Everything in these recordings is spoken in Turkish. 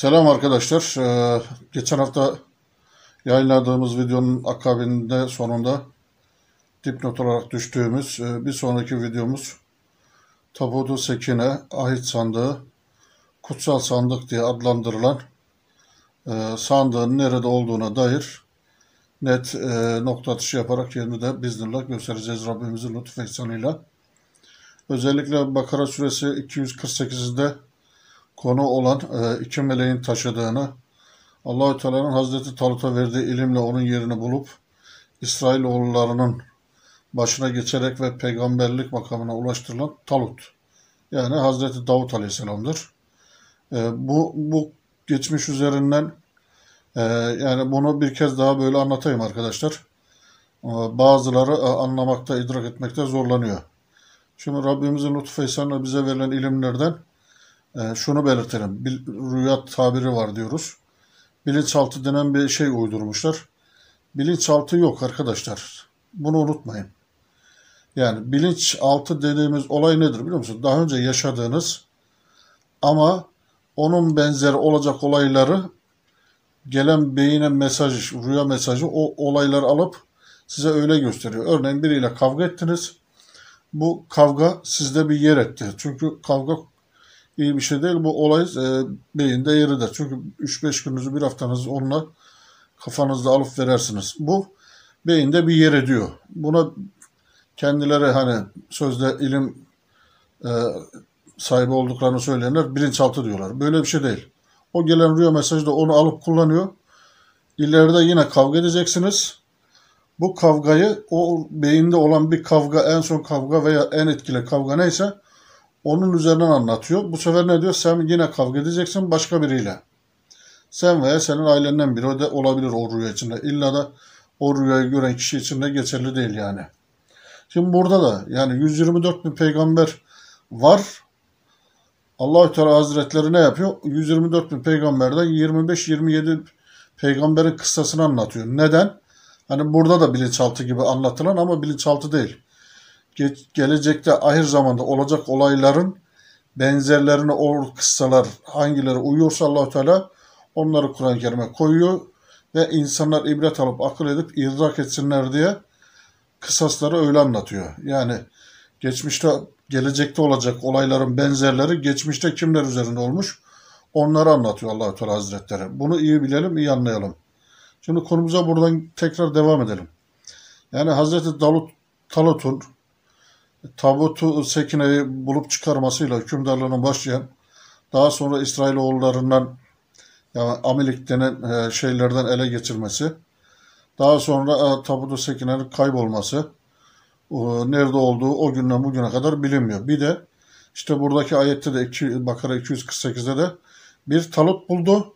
Selam arkadaşlar. Ee, geçen hafta yayınladığımız videonun akabinde sonunda dipnot olarak düştüğümüz e, bir sonraki videomuz Tabudu Sekine, Ahit Sandığı, Kutsal Sandık diye adlandırılan e, sandığın nerede olduğuna dair net e, nokta atışı yaparak yerini de biznillah göstereceğiz Rabbimizin lütfu ihsanıyla. Özellikle Bakara suresi 248'de konu olan e, iki meleğin taşıdığını, Allahü Teala'nın Hazreti Talut'a verdiği ilimle onun yerini bulup İsrail oğullarının başına geçerek ve peygamberlik makamına ulaştırılan Talut. Yani Hazreti Davut Aleyhisselam'dır. E, bu, bu geçmiş üzerinden e, yani bunu bir kez daha böyle anlatayım arkadaşlar. E, bazıları e, anlamakta, idrak etmekte zorlanıyor. Şimdi Rabbimizin lütfü bize verilen ilimlerden ee, şunu belirtelim. Bir rüyat tabiri var diyoruz. Bilinçaltı denen bir şey uydurmuşlar. Bilinçaltı yok arkadaşlar. Bunu unutmayın. Yani bilinçaltı dediğimiz olay nedir biliyor musunuz? Daha önce yaşadığınız ama onun benzeri olacak olayları gelen beyine mesaj, rüya mesajı o olayları alıp size öyle gösteriyor. Örneğin biriyle kavga ettiniz. Bu kavga sizde bir yer etti. Çünkü kavga iyi bir şey değil. Bu olay e, beyinde yeridir. Çünkü 3-5 gününüzü bir haftanızı onunla kafanızda alıp verersiniz. Bu beyinde bir yer ediyor. Buna kendileri hani sözde ilim e, sahibi olduklarını söyleyenler bilinçaltı diyorlar. Böyle bir şey değil. O gelen rüya mesajı da onu alıp kullanıyor. İleride yine kavga edeceksiniz. Bu kavgayı o beyinde olan bir kavga, en son kavga veya en etkili kavga neyse onun üzerinden anlatıyor. Bu sefer ne diyor? Sen yine kavga edeceksin başka biriyle. Sen veya senin ailenden biri de olabilir o rüya içinde. İlla da o rüyayı gören kişi için de geçerli değil yani. Şimdi burada da yani 124 bin peygamber var. Allahü Teala Hazretleri ne yapıyor? 124 bin peygamberden 25-27 peygamberin kıssasını anlatıyor. Neden? Hani burada da bilinçaltı gibi anlatılan ama bilinçaltı değil gelecekte ahir zamanda olacak olayların benzerlerine o kıssalar hangileri uyuyorsa allah Teala onları Kur'an-ı Kerim'e koyuyor ve insanlar ibret alıp akıl edip idrak etsinler diye kısasları öyle anlatıyor. Yani geçmişte gelecekte olacak olayların benzerleri geçmişte kimler üzerinde olmuş onları anlatıyor allah Teala Hazretleri. Bunu iyi bilelim, iyi anlayalım. Şimdi konumuza buradan tekrar devam edelim. Yani Hazreti Davut Talut'un tabutu Sekine'yi bulup çıkarmasıyla hükümdarlığına başlayan daha sonra İsrailoğullarından yani Amelik denen e, şeylerden ele geçirmesi daha sonra e, tabutu Sekine'nin kaybolması e, nerede olduğu o günden bugüne kadar bilinmiyor. Bir de işte buradaki ayette de Bakara 248'de de bir talut buldu.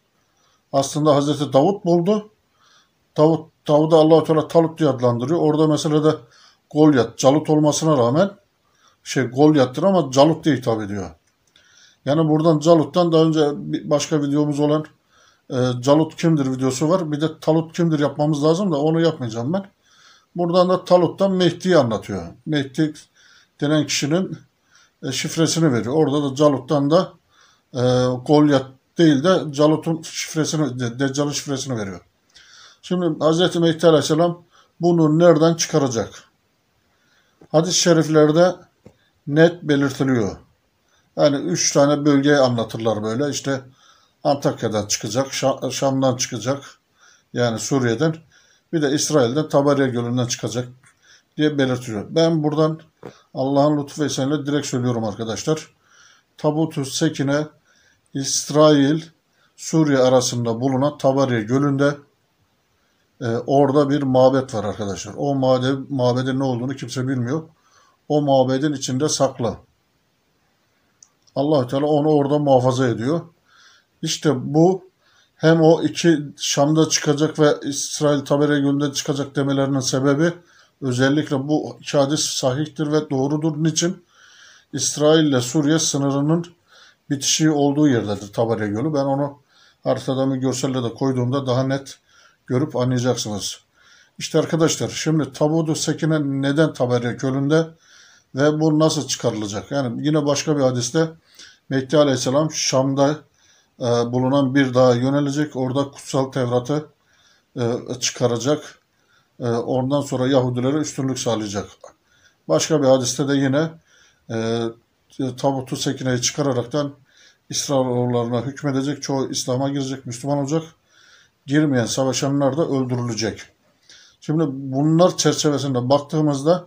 Aslında Hazreti Davut buldu. Davut, Davud'u Allah-u Teala talut diye adlandırıyor. Orada mesela da Golyat. Calut olmasına rağmen şey Golyat'tır ama Calut diye hitap ediyor. Yani buradan Calut'tan daha önce bir başka videomuz olan e, Calut kimdir videosu var. Bir de Talut kimdir yapmamız lazım da onu yapmayacağım ben. Buradan da Talut'tan Mehdi'yi anlatıyor. Mehdi denen kişinin e, şifresini veriyor. Orada da Calut'tan da e, Golyat değil de Calut'un şifresini, de, Deccal'ın şifresini veriyor. Şimdi Hz. Mehdi Aleyhisselam bunu nereden çıkaracak? Hadis-i şeriflerde net belirtiliyor. Yani üç tane bölge anlatırlar böyle. İşte Antakya'dan çıkacak, Şam'dan çıkacak. Yani Suriye'den. Bir de İsrail'den Tabariya Gölü'nden çıkacak diye belirtiyor. Ben buradan Allah'ın lütfu esenle direkt söylüyorum arkadaşlar. Tabutu Sekin'e İsrail Suriye arasında bulunan Tabariye Gölü'nde ee, orada bir mabet var arkadaşlar. O mabede, mabedin ne olduğunu kimse bilmiyor. O mabedin içinde sakla. allah Teala onu orada muhafaza ediyor. İşte bu hem o iki Şam'da çıkacak ve İsrail Tabere Gölü'nde çıkacak demelerinin sebebi özellikle bu iki hadis sahihtir ve doğrudur. Niçin? İsrail ile Suriye sınırının bitişi olduğu yerdedir Tabere Gölü. Ben onu haritada mı görselle de koyduğumda daha net görüp anlayacaksınız. İşte arkadaşlar şimdi tabudu sekine neden taberrük önünde ve bu nasıl çıkarılacak? Yani yine başka bir hadiste Mehdi Aleyhisselam Şam'da e, bulunan bir dağa yönelecek. Orada kutsal Tevrat'ı e, çıkaracak. E, ondan sonra Yahudilere üstünlük sağlayacak. Başka bir hadiste de yine e, tabutu sekineyi çıkararaktan İsrailoğullarına hükmedecek. Çoğu İslam'a girecek, Müslüman olacak girmeyen savaşanlar da öldürülecek. Şimdi bunlar çerçevesinde baktığımızda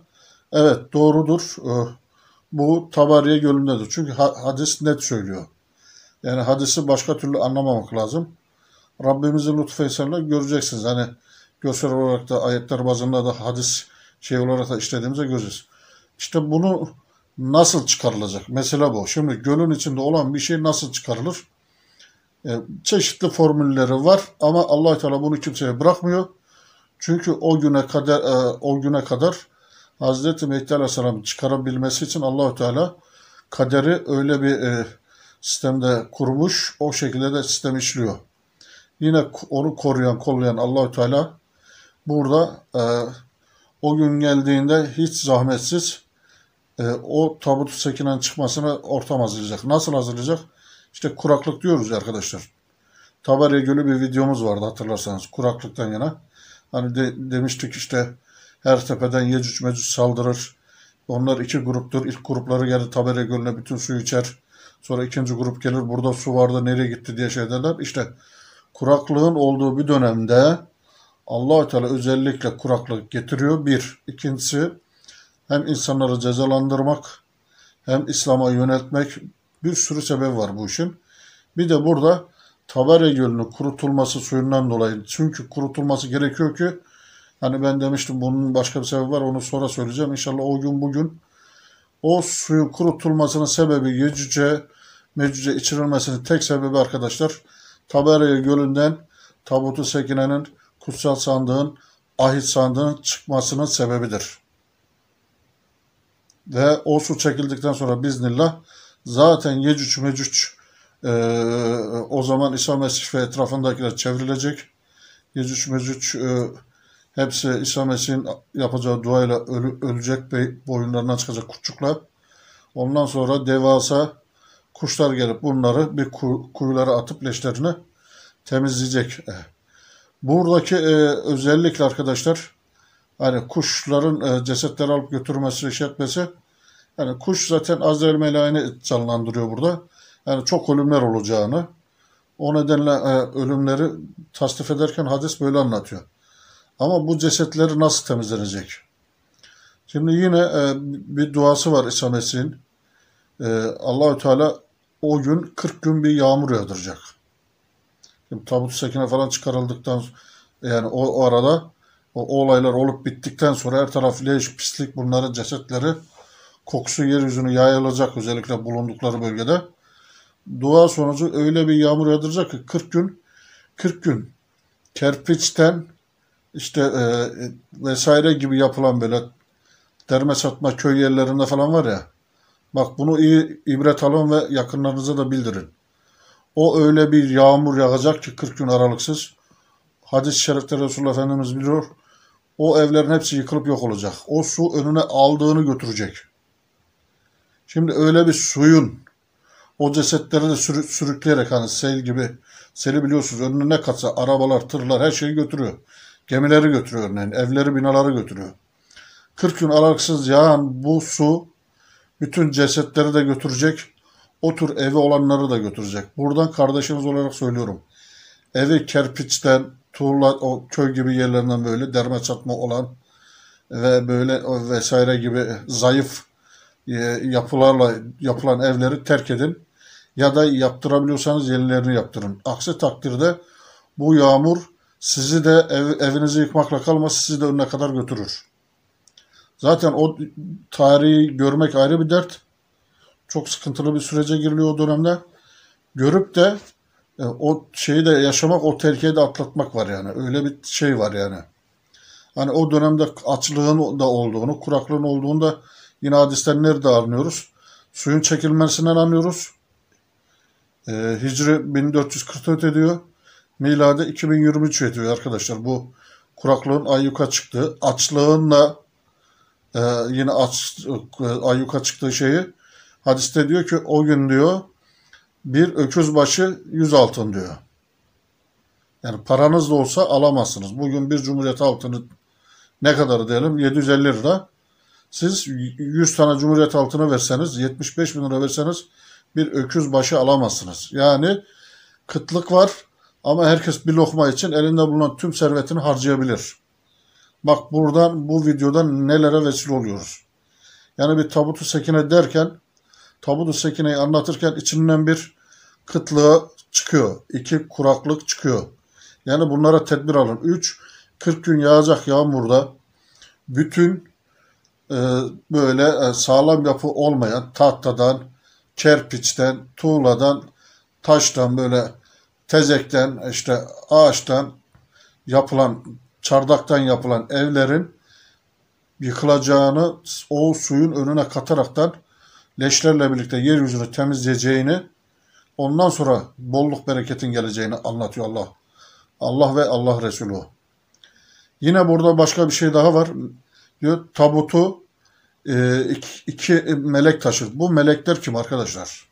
evet doğrudur. E, bu Tabariye Gölü'ndedir. Çünkü hadis net söylüyor. Yani hadisi başka türlü anlamamak lazım. Rabbimizin lütfeyseler göreceksiniz. Hani görsel olarak da ayetler bazında da hadis şey olarak da işlediğimizde göreceğiz. İşte bunu nasıl çıkarılacak? Mesela bu. Şimdi gölün içinde olan bir şey nasıl çıkarılır? E, çeşitli formülleri var ama Allah Teala bunu kimseye bırakmıyor. Çünkü o güne kadar e, o güne kadar Hazreti Mehdi Aleyhisselam çıkarabilmesi için Allahü Teala kaderi öyle bir e, sistemde kurmuş, o şekilde de sistem işliyor. Yine onu koruyan, kollayan Allahü Teala burada o gün geldiğinde hiç zahmetsiz o tabutu sekinen çıkmasını ortam hazırlayacak. Nasıl hazırlayacak? İşte kuraklık diyoruz arkadaşlar. Tabariye Gölü bir videomuz vardı hatırlarsanız kuraklıktan yana. Hani de, demiştik işte her tepeden Yecüc Mecüc saldırır. Onlar iki gruptur. İlk grupları geldi Tabere Gölü'ne bütün suyu içer. Sonra ikinci grup gelir burada su vardı nereye gitti diye şey derler. İşte kuraklığın olduğu bir dönemde allah Teala özellikle kuraklık getiriyor. Bir. ikincisi hem insanları cezalandırmak hem İslam'a yöneltmek bir sürü sebep var bu işin. Bir de burada Tabere Gölü'nün kurutulması suyundan dolayı. Çünkü kurutulması gerekiyor ki hani ben demiştim bunun başka bir sebebi var onu sonra söyleyeceğim. İnşallah o gün bugün o suyun kurutulmasının sebebi Yecüce Mecüce içirilmesinin tek sebebi arkadaşlar Tabere Gölü'nden Tabutu Sekine'nin kutsal sandığın ahit sandığının çıkmasının sebebidir. Ve o su çekildikten sonra biznillah Zaten Yecüc Mecüc e, o zaman İsa Mesih ve etrafındakiler çevrilecek. Yecüc Mecüc e, hepsi İsa Mesih'in yapacağı duayla ölü, ölecek ve boyunlarından çıkacak kurtçuklar. Ondan sonra devasa kuşlar gelip bunları bir kuyulara atıp leşlerini temizleyecek. E, buradaki e, özellikle arkadaşlar hani kuşların e, cesetleri alıp götürmesi, işletmesi etmesi yani kuş zaten Azrail meleğini canlandırıyor burada. Yani çok ölümler olacağını. O nedenle e, ölümleri tasdif ederken hadis böyle anlatıyor. Ama bu cesetleri nasıl temizlenecek? Şimdi yine e, bir duası var İsa Mesih'in. E, Allahü Teala o gün 40 gün bir yağmur yağdıracak. Şimdi tabut sekine falan çıkarıldıktan yani o, o arada o, o olaylar olup bittikten sonra her taraf leş, pislik bunların cesetleri Kokusu yeryüzünü yayılacak özellikle bulundukları bölgede. Dua sonucu öyle bir yağmur yağdıracak ki 40 gün 40 gün kerpiçten işte e, vesaire gibi yapılan böyle derme satma köy yerlerinde falan var ya. Bak bunu iyi ibret alın ve yakınlarınıza da bildirin. O öyle bir yağmur yağacak ki 40 gün aralıksız. Hadis-i şerifte Resulullah Efendimiz biliyor. O evlerin hepsi yıkılıp yok olacak. O su önüne aldığını götürecek. Şimdi öyle bir suyun o cesetleri de sürü, sürükleyerek hani sel gibi seli biliyorsunuz önüne ne katsa arabalar, tırlar her şeyi götürüyor. Gemileri götürüyor örneğin, evleri, binaları götürüyor. 40 gün aralıksız yağan bu su bütün cesetleri de götürecek. O tür evi olanları da götürecek. Buradan kardeşimiz olarak söylüyorum. Evi kerpiçten, tuğla, o köy gibi yerlerinden böyle derme çatma olan ve böyle vesaire gibi zayıf e, yapılarla yapılan evleri terk edin ya da yaptırabiliyorsanız yenilerini yaptırın. Aksi takdirde bu yağmur sizi de ev, evinizi yıkmakla kalmaz sizi de önüne kadar götürür. Zaten o tarihi görmek ayrı bir dert. Çok sıkıntılı bir sürece giriliyor o dönemde. Görüp de e, o şeyi de yaşamak, o terkiye de atlatmak var yani. Öyle bir şey var yani. Hani o dönemde açlığın da olduğunu, kuraklığın olduğunu da Yine hadisten nerede anlıyoruz? Suyun çekilmesinden anlıyoruz. Ee, Hicri 1444 ediyor. Milade 2023 ediyor arkadaşlar. Bu kuraklığın ayyuka çıktığı, açlığınla e, yine aç, e, ayyuka çıktığı şeyi hadiste diyor ki o gün diyor bir öküz başı 100 altın diyor. Yani paranız da olsa alamazsınız. Bugün bir cumhuriyet altını ne kadar diyelim 750 lira. Siz 100 tane Cumhuriyet altını verseniz, 75 bin lira verseniz bir öküz başı alamazsınız. Yani kıtlık var ama herkes bir lokma için elinde bulunan tüm servetini harcayabilir. Bak buradan bu videodan nelere vesile oluyoruz. Yani bir tabutu sekine derken, tabutu sekineyi anlatırken içinden bir kıtlığı çıkıyor. iki kuraklık çıkıyor. Yani bunlara tedbir alın. Üç, 40 gün yağacak yağmurda bütün ee, böyle e, sağlam yapı olmayan tahtadan, kerpiçten, tuğladan, taştan böyle tezekten, işte ağaçtan yapılan, çardaktan yapılan evlerin yıkılacağını o suyun önüne kataraktan leşlerle birlikte yeryüzünü temizleyeceğini ondan sonra bolluk bereketin geleceğini anlatıyor Allah. Allah ve Allah Resulü. Yine burada başka bir şey daha var diyor tabutu e, iki, iki melek taşır. Bu melekler kim arkadaşlar?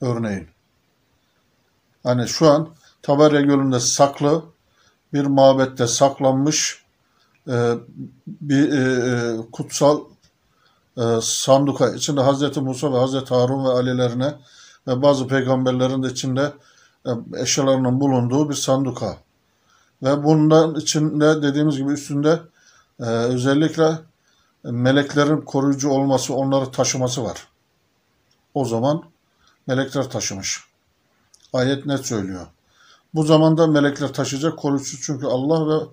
Örneğin. Hani şu an Taberya Gölü'nde saklı bir mabette saklanmış e, bir e, kutsal sanduka içinde Hazreti Musa ve Hazreti Harun ve alilerine ve bazı peygamberlerin de içinde eşyalarının bulunduğu bir sanduka. Ve bundan içinde dediğimiz gibi üstünde e, özellikle meleklerin koruyucu olması, onları taşıması var. O zaman melekler taşımış. Ayet net söylüyor. Bu zamanda melekler taşıyacak koruyucu çünkü Allah ve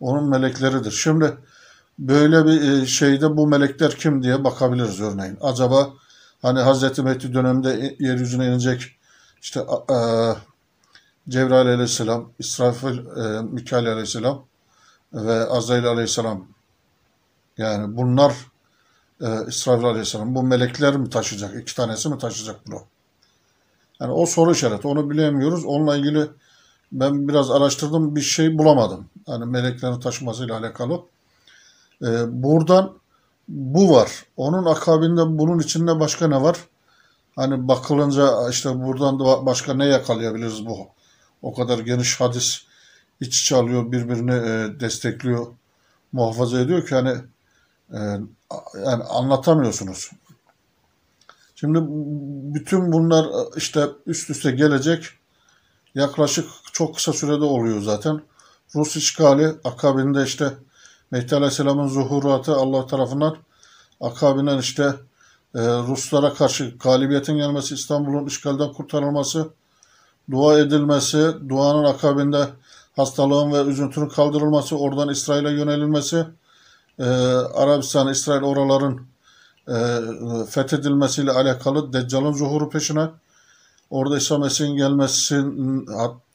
onun melekleridir. Şimdi böyle bir e, şeyde bu melekler kim diye bakabiliriz örneğin. Acaba hani Hazreti Mehdi döneminde e, yeryüzüne inecek işte e, Cebrail aleyhisselam, İsrafil, e, Mikail aleyhisselam ve Azrail aleyhisselam yani bunlar e, İsrail aleyhisselam bu melekler mi taşıyacak? İki tanesi mi taşıyacak bunu? Yani o soru işareti. Onu bilemiyoruz. Onunla ilgili ben biraz araştırdım. Bir şey bulamadım. Yani meleklerin taşımasıyla alakalı. E, buradan bu var. Onun akabinde bunun içinde başka ne var? Hani bakılınca işte buradan da başka ne yakalayabiliriz bu? O kadar geniş hadis iç içe alıyor, birbirini e, destekliyor, muhafaza ediyor ki hani e, yani anlatamıyorsunuz. Şimdi bütün bunlar e, işte üst üste gelecek. Yaklaşık çok kısa sürede oluyor zaten. Rus işgali akabinde işte Mehdi Aleyhisselam'ın zuhuratı Allah tarafından akabinden işte e, Ruslara karşı galibiyetin gelmesi, İstanbul'un işgalden kurtarılması, dua edilmesi, duanın akabinde hastalığın ve üzüntünün kaldırılması, oradan İsrail'e yönelilmesi, e, Arabistan, İsrail oraların e, fethedilmesiyle alakalı Deccal'ın zuhuru peşine, orada İsa Mesih'in gelmesi,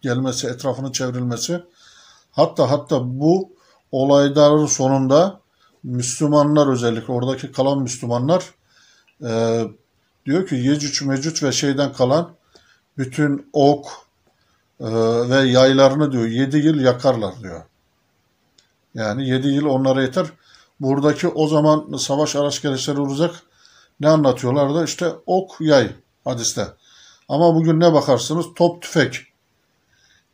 gelmesi, etrafının çevrilmesi, hatta hatta bu olayların sonunda Müslümanlar özellikle oradaki kalan Müslümanlar e, diyor ki Yecüc Mecüc ve şeyden kalan bütün ok, ee, ve yaylarını diyor yedi yıl yakarlar diyor. Yani yedi yıl onlara yeter. Buradaki o zaman savaş araç gereçleri olacak. Ne anlatıyorlar da işte ok yay hadiste. Ama bugün ne bakarsınız top tüfek.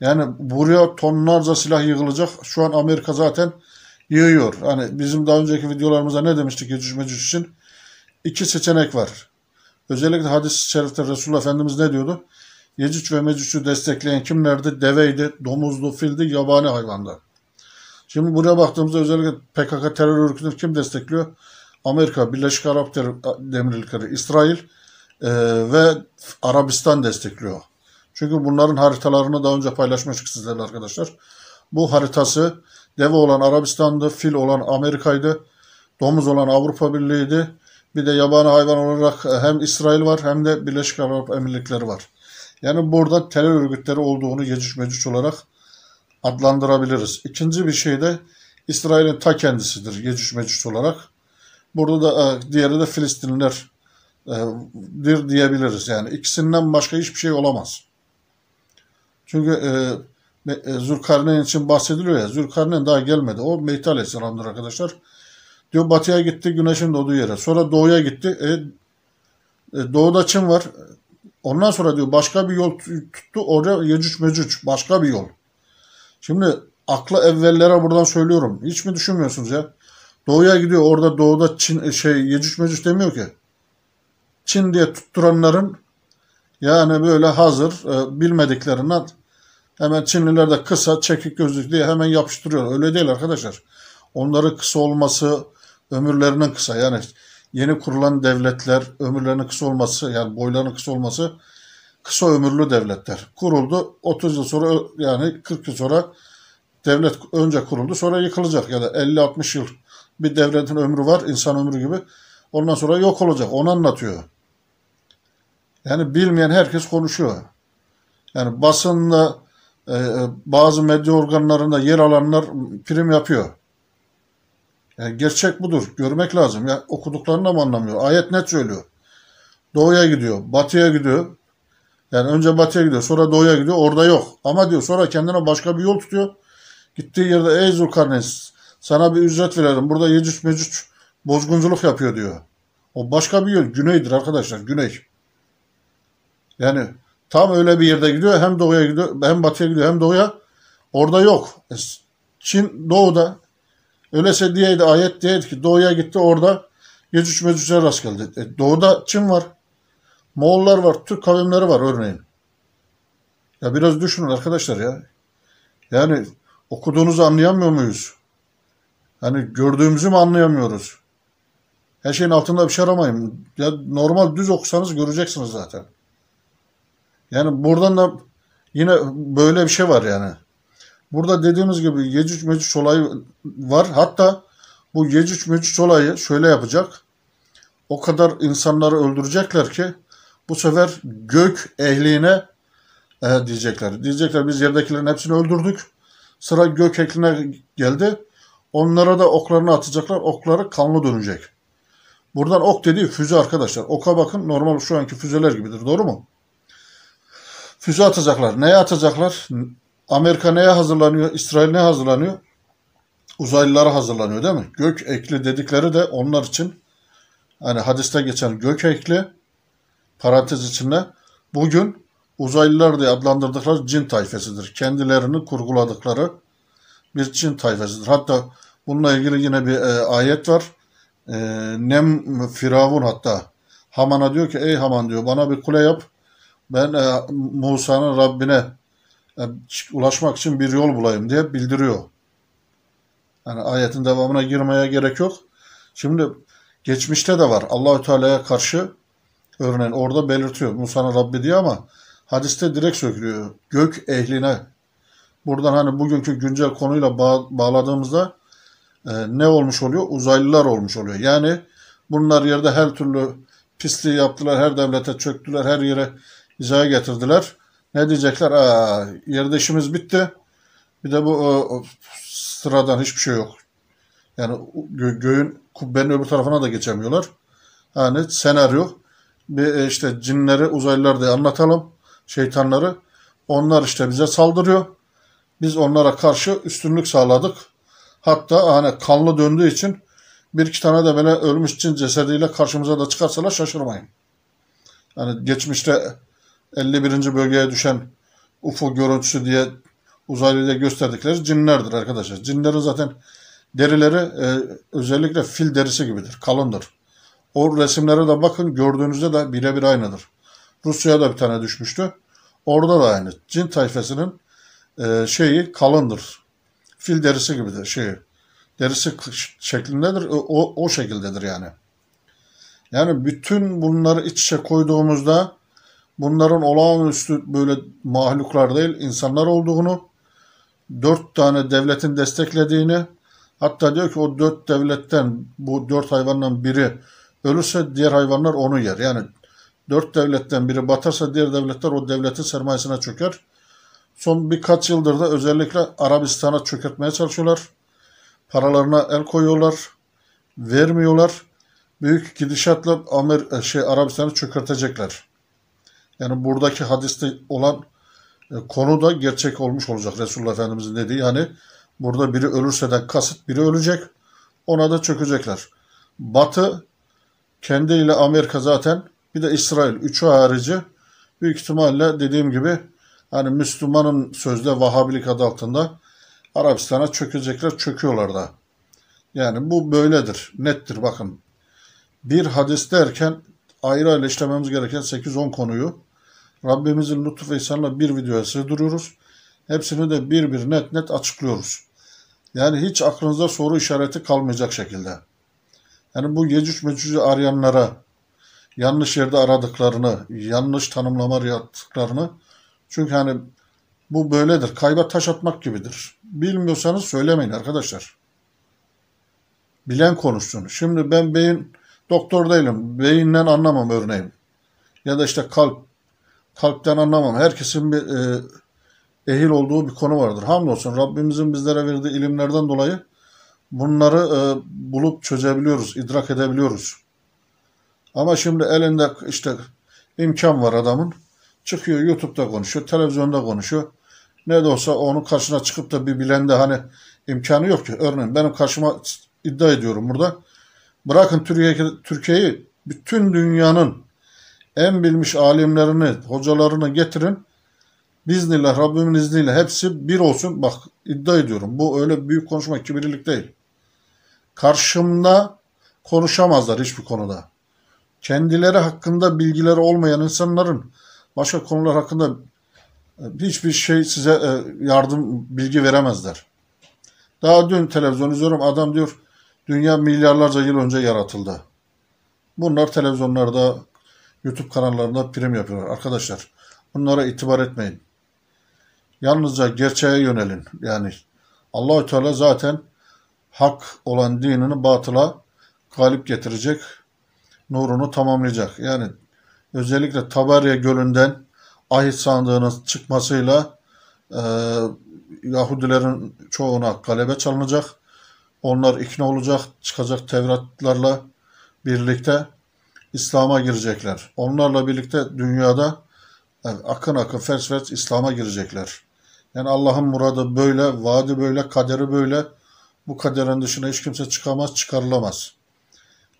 Yani buraya tonlarca silah yığılacak. Şu an Amerika zaten yığıyor. Hani bizim daha önceki videolarımızda ne demiştik Yecüc Mecüc için? İki seçenek var. Özellikle hadis-i şerifte Resulullah Efendimiz ne diyordu? Yecüc ve Mecüc'ü destekleyen kimlerdi? Deveydi, domuzlu, fildi, yabani hayvandı. Şimdi buraya baktığımızda özellikle PKK terör örgütünü kim destekliyor? Amerika, Birleşik Arap Emirlikleri, İsrail e, ve Arabistan destekliyor. Çünkü bunların haritalarını daha önce paylaşmıştık sizlerle arkadaşlar. Bu haritası deve olan Arabistan'dı, fil olan Amerika'ydı, domuz olan Avrupa Birliği'ydi. Bir de yabani hayvan olarak e, hem İsrail var hem de Birleşik Arap Emirlikleri var. Yani burada terör örgütleri olduğunu Yecüc Mecüc olarak adlandırabiliriz. İkinci bir şey de İsrail'in ta kendisidir Yecüc Mecüc olarak. Burada da e, diğeri de Filistinlerdir e, diyebiliriz. Yani ikisinden başka hiçbir şey olamaz. Çünkü e, e, Zülkarneyn için bahsediliyor ya. Zülkarneyn daha gelmedi. O Mehdi Aleyhisselam'dır arkadaşlar. Diyor batıya gitti güneşin doğduğu yere. Sonra doğuya gitti. E, doğuda Çin var. Ondan sonra diyor başka bir yol tuttu. Oraya Yecüc Mecüc başka bir yol. Şimdi akla evvellere buradan söylüyorum. Hiç mi düşünmüyorsunuz ya? Doğuya gidiyor. Orada doğuda Çin e, şey Yecüc Mecüc demiyor ki. Çin diye tutturanların yani böyle hazır e, bilmediklerinden hemen Çinliler de kısa çekik gözlük diye hemen yapıştırıyor. Öyle değil arkadaşlar. Onların kısa olması ömürlerinin kısa. Yani yeni kurulan devletler ömürlerinin kısa olması yani boylarının kısa olması kısa ömürlü devletler. Kuruldu 30 yıl sonra yani 40 yıl sonra devlet önce kuruldu sonra yıkılacak ya da 50-60 yıl bir devletin ömrü var insan ömrü gibi ondan sonra yok olacak onu anlatıyor. Yani bilmeyen herkes konuşuyor. Yani basında e, e, bazı medya organlarında yer alanlar prim yapıyor. Yani gerçek budur. Görmek lazım. Ya okuduklarını da mı anlamıyor? Ayet net söylüyor. Doğuya gidiyor, batıya gidiyor. Yani önce batıya gidiyor, sonra doğuya gidiyor. Orada yok. Ama diyor sonra kendine başka bir yol tutuyor. Gittiği yerde ey Zulkarneys sana bir ücret veririm. Burada Yecüc Mecüc bozgunculuk yapıyor diyor. O başka bir yol. Güneydir arkadaşlar. Güney. Yani tam öyle bir yerde gidiyor. Hem doğuya gidiyor, hem batıya gidiyor, hem doğuya. Orada yok. E, Çin doğuda, Öyleyse diyeydi ayet diyeydi ki doğuya gitti orada Yecüc Mecüc'e rast geldi. E, doğuda Çin var. Moğollar var. Türk kavimleri var örneğin. Ya biraz düşünün arkadaşlar ya. Yani okuduğunuzu anlayamıyor muyuz? Yani gördüğümüzü mü anlayamıyoruz? Her şeyin altında bir şey aramayın. Ya normal düz okusanız göreceksiniz zaten. Yani buradan da yine böyle bir şey var yani. Burada dediğimiz gibi Yecüc Mecüc olayı var. Hatta bu Yecüc Mecüc olayı şöyle yapacak. O kadar insanları öldürecekler ki bu sefer gök ehline e, diyecekler. Diyecekler biz yerdekilerin hepsini öldürdük. Sıra gök ehline geldi. Onlara da oklarını atacaklar. Okları kanlı dönecek. Buradan ok dediği füze arkadaşlar. Oka bakın normal şu anki füzeler gibidir. Doğru mu? Füze atacaklar. Neye atacaklar? Amerika neye hazırlanıyor? İsrail ne hazırlanıyor? Uzaylılara hazırlanıyor değil mi? Gök ekli dedikleri de onlar için hani hadiste geçen gök ekli parantez içinde bugün uzaylılar diye adlandırdıkları cin tayfesidir. Kendilerini kurguladıkları bir cin tayfesidir. Hatta bununla ilgili yine bir e, ayet var. E, Nem Firavun hatta Haman'a diyor ki ey Haman diyor bana bir kule yap. Ben e, Musa'nın Rabbine ulaşmak için bir yol bulayım diye bildiriyor. Yani ayetin devamına girmeye gerek yok. Şimdi geçmişte de var Allahü Teala'ya karşı örneğin orada belirtiyor Musa'nın Rabbi diyor ama hadiste direkt söylüyor. Gök ehline. Buradan hani bugünkü güncel konuyla bağ, bağladığımızda e, ne olmuş oluyor? Uzaylılar olmuş oluyor. Yani bunlar yerde her türlü pisliği yaptılar, her devlete çöktüler, her yere hizaya getirdiler. Ne diyecekler? Aa, yerde işimiz bitti. Bir de bu o, o, sıradan hiçbir şey yok. Yani gö göğün kubbenin öbür tarafına da geçemiyorlar. Yani senaryo. Bir e, işte cinleri, uzaylıları diye anlatalım. Şeytanları. Onlar işte bize saldırıyor. Biz onlara karşı üstünlük sağladık. Hatta hani kanlı döndüğü için bir iki tane de böyle ölmüş cin cesediyle karşımıza da çıkarsalar şaşırmayın. Yani geçmişte 51. bölgeye düşen UFO görüntüsü diye uzaylıda gösterdikleri cinlerdir arkadaşlar. Cinlerin zaten derileri e, özellikle fil derisi gibidir, kalındır. O resimlere de bakın gördüğünüzde de birebir aynıdır. Rusya'ya da bir tane düşmüştü. Orada da aynı. Cin tayfesinin e, şeyi kalındır. Fil derisi gibidir şeyi. Derisi şeklindedir. O, o şekildedir yani. Yani bütün bunları iç içe koyduğumuzda bunların olağanüstü böyle mahluklar değil insanlar olduğunu, dört tane devletin desteklediğini, hatta diyor ki o dört devletten bu dört hayvandan biri ölürse diğer hayvanlar onu yer. Yani dört devletten biri batarsa diğer devletler o devletin sermayesine çöker. Son birkaç yıldır da özellikle Arabistan'a çökertmeye çalışıyorlar. Paralarına el koyuyorlar, vermiyorlar. Büyük gidişatla Amer şey Arabistan'ı çökertecekler. Yani buradaki hadiste olan e, konu da gerçek olmuş olacak Resulullah Efendimizin dediği. Yani burada biri ölürse de kasıt biri ölecek. Ona da çökecekler. Batı kendiyle Amerika zaten bir de İsrail üçü harici büyük ihtimalle dediğim gibi hani Müslümanın sözde Vahabilik adı altında Arabistan'a çökecekler çöküyorlar da. Yani bu böyledir. Nettir bakın. Bir hadis derken ayrı ayrı işlememiz gereken 8-10 konuyu Rabbimizin lütuf ve ihsanla bir videoya sığdırıyoruz. Hepsini de bir bir net net açıklıyoruz. Yani hiç aklınızda soru işareti kalmayacak şekilde. Yani bu Yecüc Mecüc'ü arayanlara yanlış yerde aradıklarını, yanlış tanımlama yaptıklarını çünkü hani bu böyledir. Kayba taş atmak gibidir. Bilmiyorsanız söylemeyin arkadaşlar. Bilen konuşsun. Şimdi ben beyin doktor değilim. Beyinden anlamam örneğin. Ya da işte kalp, kalpten anlamam. Herkesin bir e, ehil olduğu bir konu vardır. Hamdolsun Rabbimizin bizlere verdiği ilimlerden dolayı bunları e, bulup çözebiliyoruz, idrak edebiliyoruz. Ama şimdi elinde işte imkan var adamın. Çıkıyor YouTube'da konuşuyor, televizyonda konuşuyor. Ne de olsa onun karşına çıkıp da bir bilende hani imkanı yok ki. Örneğin benim karşıma iddia ediyorum burada. Bırakın Türkiye Türkiye'yi bütün dünyanın en bilmiş alimlerini, hocalarını getirin. Biznillah, Rabbimin izniyle hepsi bir olsun. Bak iddia ediyorum. Bu öyle büyük konuşma, kibirlilik değil. Karşımda konuşamazlar hiçbir konuda. Kendileri hakkında bilgileri olmayan insanların başka konular hakkında e, hiçbir şey size e, yardım, bilgi veremezler. Daha dün televizyon izliyorum. Adam diyor dünya milyarlarca yıl önce yaratıldı. Bunlar televizyonlarda YouTube kanallarında prim yapıyorlar. Arkadaşlar bunlara itibar etmeyin. Yalnızca gerçeğe yönelin. Yani Allahü Teala zaten hak olan dinini batıla galip getirecek, nurunu tamamlayacak. Yani özellikle Tabariye Gölü'nden ahit sandığının çıkmasıyla e, Yahudilerin çoğuna galebe çalınacak. Onlar ikna olacak, çıkacak Tevratlarla birlikte İslam'a girecekler. Onlarla birlikte dünyada akın akın fers fers İslam'a girecekler. Yani Allah'ın muradı böyle, vaadi böyle, kaderi böyle. Bu kaderin dışına hiç kimse çıkamaz, çıkarılamaz.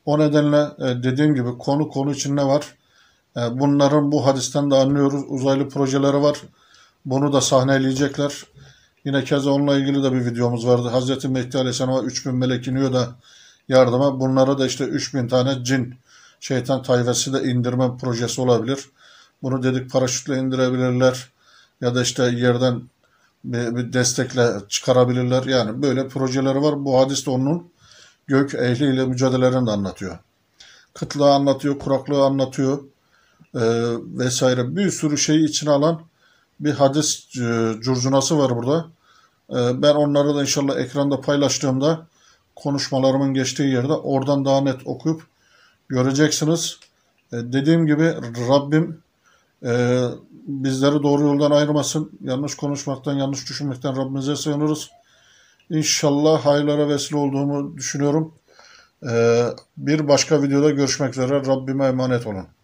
O nedenle e, dediğim gibi konu konu içinde var. E, bunların bu hadisten de anlıyoruz. Uzaylı projeleri var. Bunu da sahneleyecekler. Yine keza onunla ilgili de bir videomuz vardı. Hz. Mehdi Aleyhisselam'a 3000 melek iniyor da yardıma. Bunlara da işte 3000 tane cin şeytan tayfesi de indirme projesi olabilir. Bunu dedik paraşütle indirebilirler ya da işte yerden bir, bir destekle çıkarabilirler. Yani böyle projeleri var. Bu hadis de onun gök ehliyle mücadelelerini de anlatıyor. Kıtlığı anlatıyor, kuraklığı anlatıyor e, vesaire. Bir sürü şeyi içine alan bir hadis e, curcunası var burada. E, ben onları da inşallah ekranda paylaştığımda konuşmalarımın geçtiği yerde oradan daha net okuyup göreceksiniz. E, dediğim gibi Rabbim e, bizleri doğru yoldan ayırmasın. Yanlış konuşmaktan, yanlış düşünmekten Rabbimize sığınırız. İnşallah hayırlara vesile olduğumu düşünüyorum. E, bir başka videoda görüşmek üzere. Rabbime emanet olun.